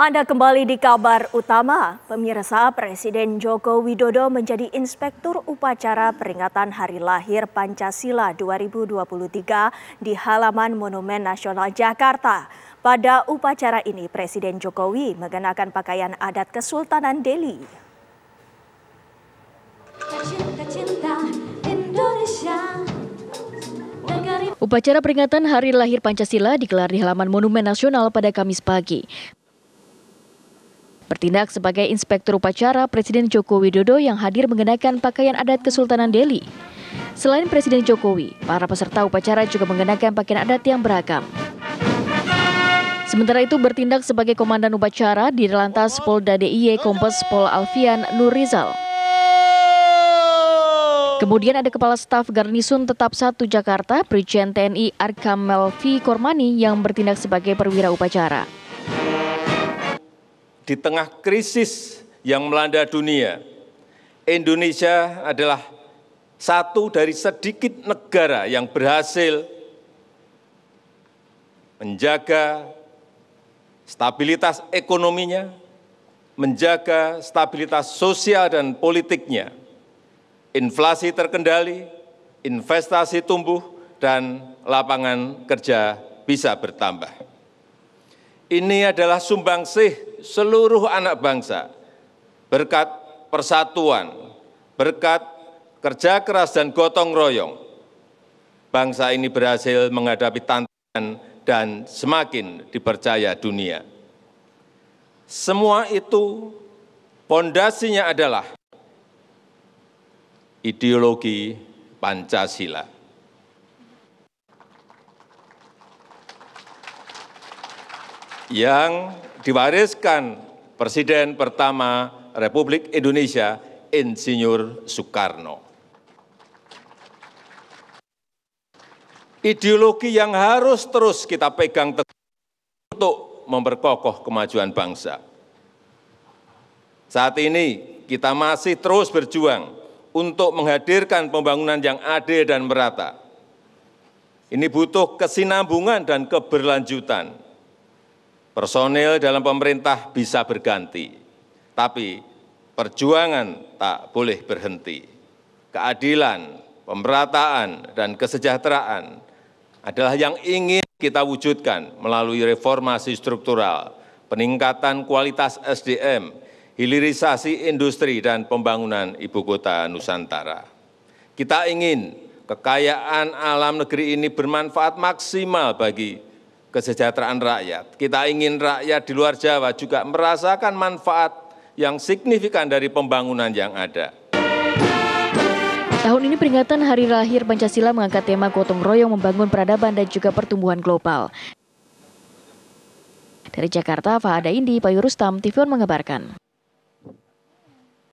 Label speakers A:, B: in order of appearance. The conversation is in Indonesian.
A: Anda kembali di kabar utama. Pemirsa Presiden Joko Widodo menjadi inspektur upacara peringatan Hari Lahir Pancasila 2023 di halaman Monumen Nasional Jakarta. Pada upacara ini Presiden Jokowi mengenakan pakaian adat Kesultanan Delhi. Upacara peringatan Hari Lahir Pancasila digelar di halaman Monumen Nasional pada Kamis pagi. Bertindak sebagai inspektur upacara, Presiden Joko Widodo yang hadir mengenakan pakaian adat Kesultanan Delhi. Selain Presiden Jokowi, para peserta upacara juga mengenakan pakaian adat yang beragam. Sementara itu bertindak sebagai komandan upacara di Lantas Polda DIY Kompes Pol Alfian Nur Rizal. Kemudian ada Kepala Staf Garnisun Tetap Satu Jakarta, Brigjen TNI Arkamel Melvi Kormani yang bertindak sebagai perwira upacara
B: di tengah krisis yang melanda dunia, Indonesia adalah satu dari sedikit negara yang berhasil menjaga stabilitas ekonominya, menjaga stabilitas sosial dan politiknya. Inflasi terkendali, investasi tumbuh, dan lapangan kerja bisa bertambah. Ini adalah sumbangsih seluruh anak bangsa. Berkat persatuan, berkat kerja keras dan gotong royong, bangsa ini berhasil menghadapi tantangan dan semakin dipercaya dunia. Semua itu pondasinya adalah ideologi Pancasila. yang diwariskan Presiden pertama Republik Indonesia, Insinyur Soekarno. Ideologi yang harus terus kita pegang untuk memperkokoh kemajuan bangsa. Saat ini kita masih terus berjuang untuk menghadirkan pembangunan yang adil dan merata. Ini butuh kesinambungan dan keberlanjutan Personil dalam pemerintah bisa berganti, tapi perjuangan tak boleh berhenti. Keadilan, pemerataan, dan kesejahteraan adalah yang ingin kita wujudkan melalui reformasi struktural, peningkatan kualitas SDM, hilirisasi industri, dan pembangunan ibu kota Nusantara. Kita ingin kekayaan alam negeri ini bermanfaat maksimal bagi kesejahteraan rakyat. Kita ingin rakyat di luar Jawa juga merasakan manfaat yang signifikan dari pembangunan yang ada.
A: Tahun ini peringatan hari lahir Pancasila mengangkat tema gotong royong membangun peradaban dan juga pertumbuhan global. Dari Jakarta, Fahada Indi, Payurustam, Rustam, TVON mengabarkan.